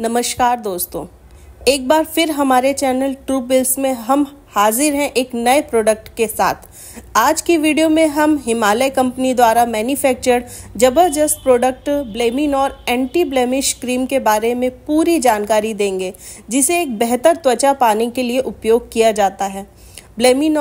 नमस्कार दोस्तों एक बार फिर हमारे चैनल ट्रू बिल्स में हम हाजिर हैं एक नए प्रोडक्ट के साथ आज की वीडियो में हम हिमालय कंपनी द्वारा मैन्युफैक्चर्ड जबरदस्त प्रोडक्ट ब्लेमिन और एंटी ब्लेमिश क्रीम के बारे में पूरी जानकारी देंगे जिसे एक बेहतर त्वचा पाने के लिए उपयोग किया जाता है ब्लेमिन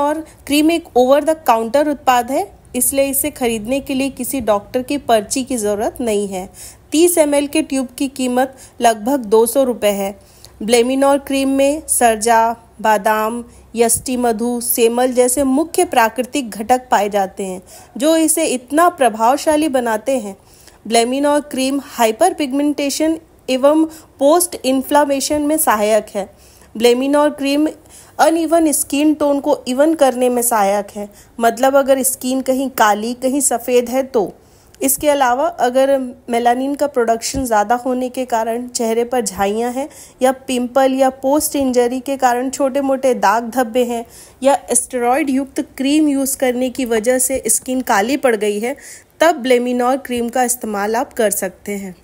क्रीम एक ओवर द काउंटर उत्पाद है इसलिए इसे खरीदने के लिए किसी डॉक्टर की पर्ची की ज़रूरत नहीं है तीस एम के ट्यूब की कीमत लगभग दो सौ है ब्लेमिनोर क्रीम में सरजा बादाम यष्टी मधु सेमल जैसे मुख्य प्राकृतिक घटक पाए जाते हैं जो इसे इतना प्रभावशाली बनाते हैं ब्लेमिनोर क्रीम हाइपर पिगमेंटेशन एवं पोस्ट इन्फ्लामेशन में सहायक है ब्लेमिन और क्रीम अनइवन स्किन टोन को इवन करने में सहायक है मतलब अगर स्किन कहीं काली कहीं सफ़ेद है तो इसके अलावा अगर मेलानिन का प्रोडक्शन ज़्यादा होने के कारण चेहरे पर झाइयाँ हैं या पिंपल या पोस्ट इंजरी के कारण छोटे मोटे दाग धब्बे हैं या एस्टेरॉयड युक्त क्रीम यूज़ करने की वजह से स्किन काली पड़ गई है तब ब्लेमिनॉल क्रीम का इस्तेमाल आप कर सकते हैं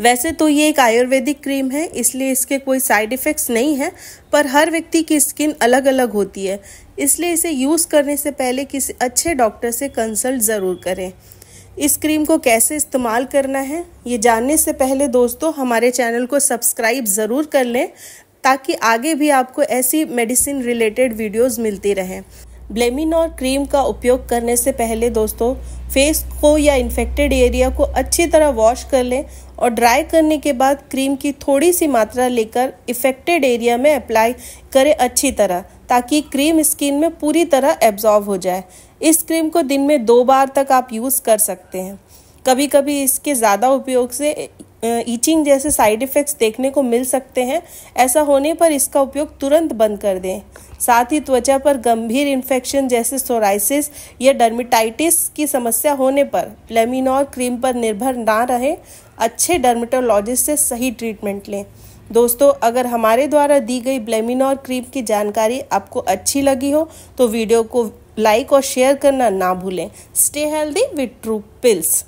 वैसे तो ये एक आयुर्वेदिक क्रीम है इसलिए इसके कोई साइड इफ़ेक्ट्स नहीं हैं पर हर व्यक्ति की स्किन अलग अलग होती है इसलिए इसे यूज़ करने से पहले किसी अच्छे डॉक्टर से कंसल्ट ज़रूर करें इस क्रीम को कैसे इस्तेमाल करना है ये जानने से पहले दोस्तों हमारे चैनल को सब्सक्राइब ज़रूर कर लें ताकि आगे भी आपको ऐसी मेडिसिन रिलेटेड वीडियोस मिलती रहें ब्लेमिन और क्रीम का उपयोग करने से पहले दोस्तों फेस को या इन्फेक्टेड एरिया को अच्छी तरह वॉश कर लें और ड्राई करने के बाद क्रीम की थोड़ी सी मात्रा लेकर इफेक्टेड एरिया में अप्लाई करें अच्छी तरह ताकि क्रीम स्किन में पूरी तरह एब्जॉर्व हो जाए इस क्रीम को दिन में दो बार तक आप यूज़ कर सकते हैं कभी कभी इसके ज़्यादा उपयोग से ईचिंग जैसे साइड इफ़ेक्ट्स देखने को मिल सकते हैं ऐसा होने पर इसका उपयोग तुरंत बंद कर दें साथ ही त्वचा पर गंभीर इन्फेक्शन जैसे सोराइसिस या डर्मिटाइटिस की समस्या होने पर लेमिनॉर क्रीम पर निर्भर ना रहें अच्छे डर्मेटोलॉजिस्ट से सही ट्रीटमेंट लें दोस्तों अगर हमारे द्वारा दी गई ब्लेमिनॉर क्रीम की जानकारी आपको अच्छी लगी हो तो वीडियो को लाइक और शेयर करना ना भूलें stay healthy with true pills